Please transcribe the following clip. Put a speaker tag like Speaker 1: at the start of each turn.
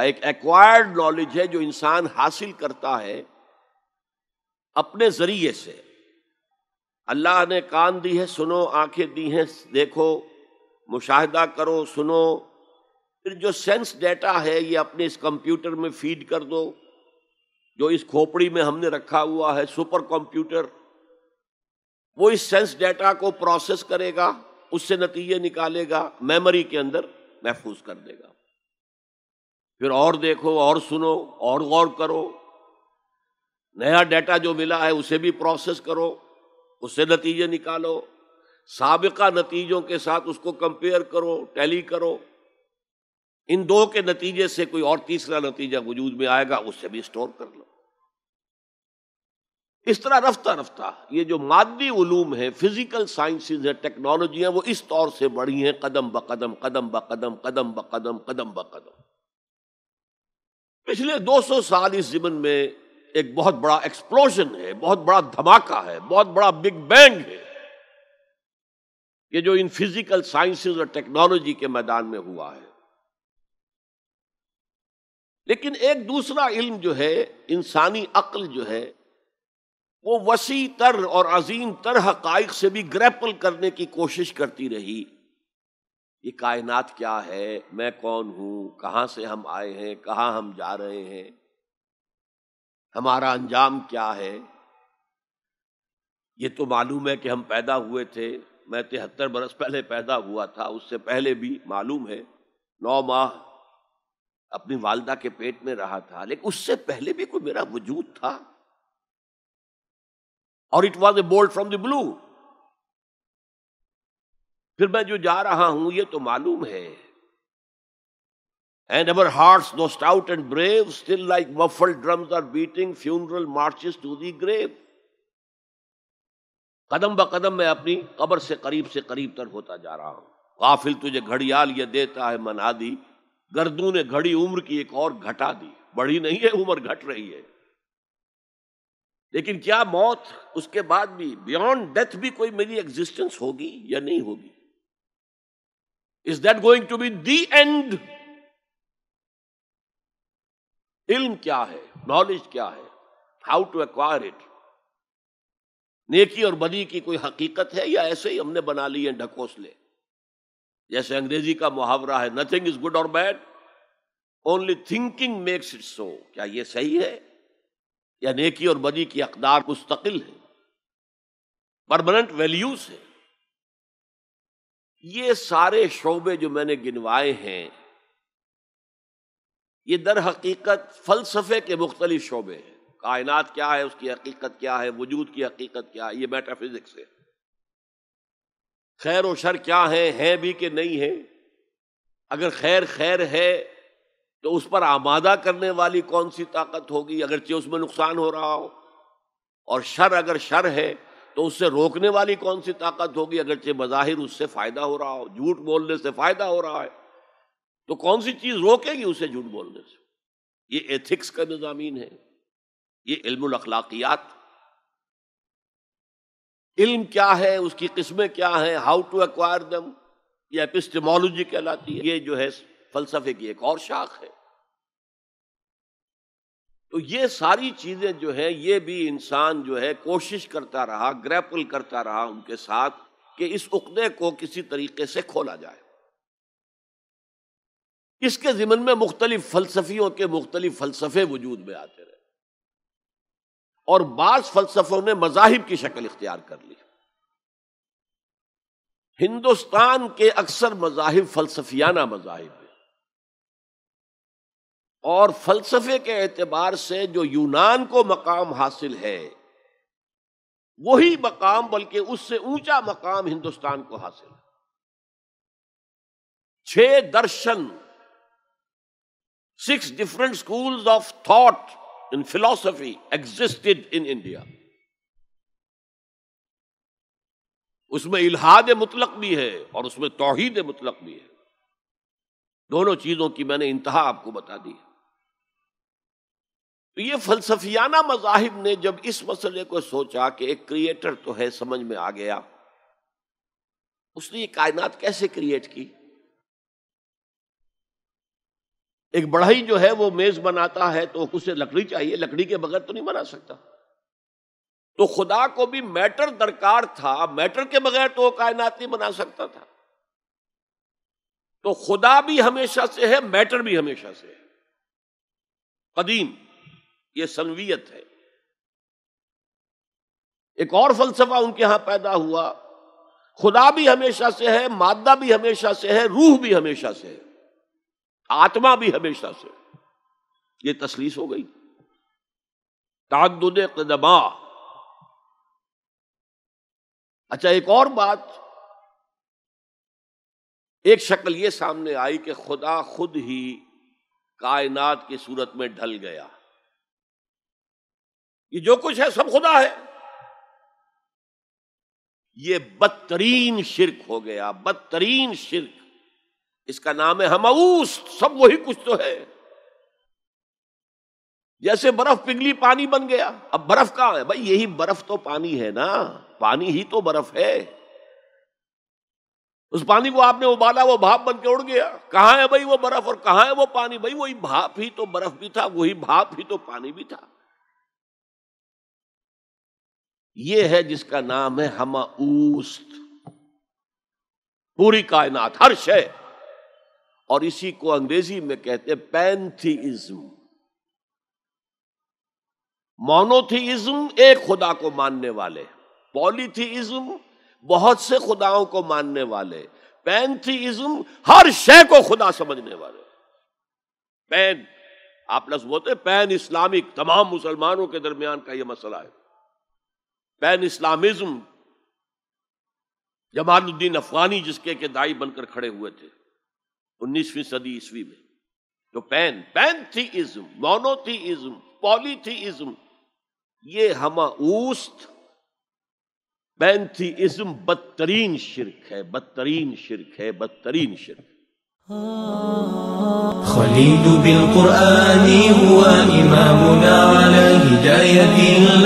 Speaker 1: ایک acquired knowledge ہے جو انسان حاصل کرتا ہے اپنے ذریعے سے اللہ نے کان دی ہے سنو آنکھیں دی ہیں دیکھو مشاہدہ کرو سنو پھر جو سینس ڈیٹا ہے یہ اپنے اس کمپیوٹر میں فیڈ کر دو جو اس کھوپڑی میں ہم نے رکھا ہوا ہے سپر کمپیوٹر وہ اس سینس ڈیٹا کو پروسیس کرے گا اس سے نتیجے نکالے گا میموری کے اندر محفوظ کر دے گا پھر اور دیکھو اور سنو اور غور کرو نیا ڈیٹا جو ملا ہے اسے بھی پروسیس کرو اس سے نتیجے نکالو سابقہ نتیجوں کے ساتھ اس کو کمپیئر کرو ٹیلی کرو ان دو کے نتیجے سے کوئی اور تیسرا نتیجہ وجود میں آئے گا اسے بھی اسٹور کر لو اس طرح رفتہ رفتہ یہ جو مادی علوم ہے فزیکل سائنسز ہے ٹیکنالوجی ہیں وہ اس طور سے بڑی ہیں قدم بقدم قدم بقدم قدم بقدم قدم بقدم پچھلے دو سو سال اس زمن میں ایک بہت بڑا ایکسپلوژن ہے بہت بڑا دھماکہ ہے بہت بڑا بگ بینگ ہے یہ جو ان فزیکل سائنسز اور ٹیکنالوجی کے میدان میں ہوا ہے لیکن ایک دوسرا علم جو ہے انسانی عقل جو ہے وہ وسیع تر اور عظیم تر حقائق سے بھی گریپل کرنے کی کوشش کرتی رہی یہ کائنات کیا ہے میں کون ہوں کہاں سے ہم آئے ہیں کہاں ہم جا رہے ہیں ہمارا انجام کیا ہے یہ تو معلوم ہے کہ ہم پیدا ہوئے تھے میں تہتر برس پہلے پیدا ہوا تھا اس سے پہلے بھی معلوم ہے نو ماہ اپنی والدہ کے پیٹ میں رہا تھا لیکن اس سے پہلے بھی کوئی میرا وجود تھا اور it was a bolt from the blue پھر میں جو جا رہا ہوں یہ تو معلوم ہے and and hearts brave still like muffled drums are beating funeral marches to the grave قدم قدم میں اپنی قبر سے قریب سے قریب تر ہوتا جا رہا ہوں قافل تجھے گھڑیال یہ دیتا ہے منا دی گردوں نے گھڑی عمر کی ایک اور گھٹا دی بڑی نہیں ہے عمر گھٹ رہی ہے لیکن کیا موت اس کے بعد بھی بیونڈ ڈیتھ بھی کوئی میری ایگزٹینس ہوگی یا نہیں ہوگی is that going to be the end علم کیا ہے نالج کیا ہے ہاؤ ٹو ایکوائر اٹ نیکی اور بدی کی کوئی حقیقت ہے یا ایسے ہی ہم نے بنا لی ہے لے جیسے انگریزی کا محاورہ ہے نتنگ از گڈ اور bad only thinking makes it so کیا یہ صحیح ہے یا نیکی اور بدی کی اقدار مستقل ہے پرماننٹ ویلوز ہے یہ سارے شعبے جو میں نے گنوائے ہیں یہ در حقیقت فلسفے کے مختلف شعبے ہیں کائنات کیا ہے اس کی حقیقت کیا ہے وجود کی حقیقت کیا ہے یہ میٹا فزکس ہے خیر و شر کیا ہے بھی کہ نہیں ہے اگر خیر خیر ہے تو اس پر آمادہ کرنے والی کون سی طاقت ہوگی اگرچہ اس میں نقصان ہو رہا ہو اور شر اگر شر ہے تو اس سے روکنے والی کون سی طاقت ہوگی اگرچہ بظاہر اس سے فائدہ ہو رہا ہو جھوٹ بولنے سے فائدہ ہو رہا ہے تو کون سی چیز روکے گی اسے جھوٹ بولنے سے یہ ایتھکس کا نظامین ہے یہ علم الاخلاقیات علم کیا ہے اس کی قسمیں کیا ہیں ہاؤ ٹو ایکوائر دم یہ اپسٹیمالوجی کہلاتی ہے یہ جو ہے فلسفے کی ایک اور شاخ ہے تو یہ ساری چیزیں جو ہے یہ بھی انسان جو ہے کوشش کرتا رہا گریپل کرتا رہا ان کے ساتھ کہ اس عقدے کو کسی طریقے سے کھولا جائے اس کے ذمن میں مختلف فلسفیوں کے مختلف فلسفے وجود میں آتے رہے اور بعض فلسفوں نے مذاہب کی شکل اختیار کر لی ہندوستان کے اکثر مذاہب فلسفیانہ مذاہب اور فلسفے کے اعتبار سے جو یونان کو مقام حاصل ہے وہی مقام بلکہ اس سے اونچا مقام ہندوستان کو حاصل ہے چھ درشن six different school of thought in philosophy existed India اس میں الحاد مطلق بھی ہے اور اس میں توحید مطلق بھی ہے دونوں چیزوں کی میں نے انتہا آپ کو بتا دی ہے یہ فلسفیانہ مذاہب نے جب اس مسئلے کو سوچا کہ ایک کریٹر تو ہے سمجھ میں آ گیا اس نے یہ کائنات کیسے کریٹ کی ایک بڑھئی جو ہے وہ میز بناتا ہے تو اسے لکڑی چاہیے لکڑی کے بغیر تو نہیں بنا سکتا تو خدا کو بھی میٹر درکار تھا میٹر کے بغیر تو وہ کائنات نہیں بنا سکتا تھا تو خدا بھی ہمیشہ سے ہے میٹر بھی ہمیشہ سے ہے قدیم یہ سنویت ہے ایک اور فلسفہ ان کے ہاں پیدا ہوا خدا بھی ہمیشہ سے ہے مادہ بھی ہمیشہ سے ہے روح بھی ہمیشہ سے ہے آتما بھی ہمیشہ سے یہ تسلیس ہو گئی تعدد قدما اچھا ایک اور بات ایک شکل یہ سامنے آئی کہ خدا خود ہی کائنات کی صورت میں ڈھل گیا یہ جو کچھ ہے سب خدا ہے یہ بدترین شرک ہو گیا بدترین شرک اس کا نام ہے ہماؤس سب وہی کچھ تو ہے جیسے برف پگلی پانی بن گیا اب برف کہاں ہے بھائی یہی برف تو پانی ہے نا پانی ہی تو برف ہے اس پانی کو آپ نے ابالا وہ بھاپ بن کے اڑ گیا کہاں ہے بھائی وہ برف اور کہاں ہے وہ پانی بھائی وہی بھاپ ہی تو برف بھی تھا وہی بھاپ ہی تو پانی بھی تھا یہ ہے جس کا نام ہے اوست پوری کائنات ہر شے اور اسی کو انگریزی میں کہتے پینتھیزم مونوتھیزم ایک خدا کو ماننے والے پولیتھیزم بہت سے خداوں کو ماننے والے پینتھیزم ہر شے کو خدا سمجھنے والے پین آپ لفظ بولتے پین اسلامک تمام مسلمانوں کے درمیان کا یہ مسئلہ ہے پین اسلامزم جمال الدین افغانی جس کے کہ دائی بن کر کھڑے ہوئے تھے انیسویں صدی عیسوی میں جو پین پین تھی تھی تھی ازم ازم ازم مونو پولی یہ پالیتھی اوست پین ازم بدترین شرک ہے بدترین شرک ہے بدترین شرک بالقرآن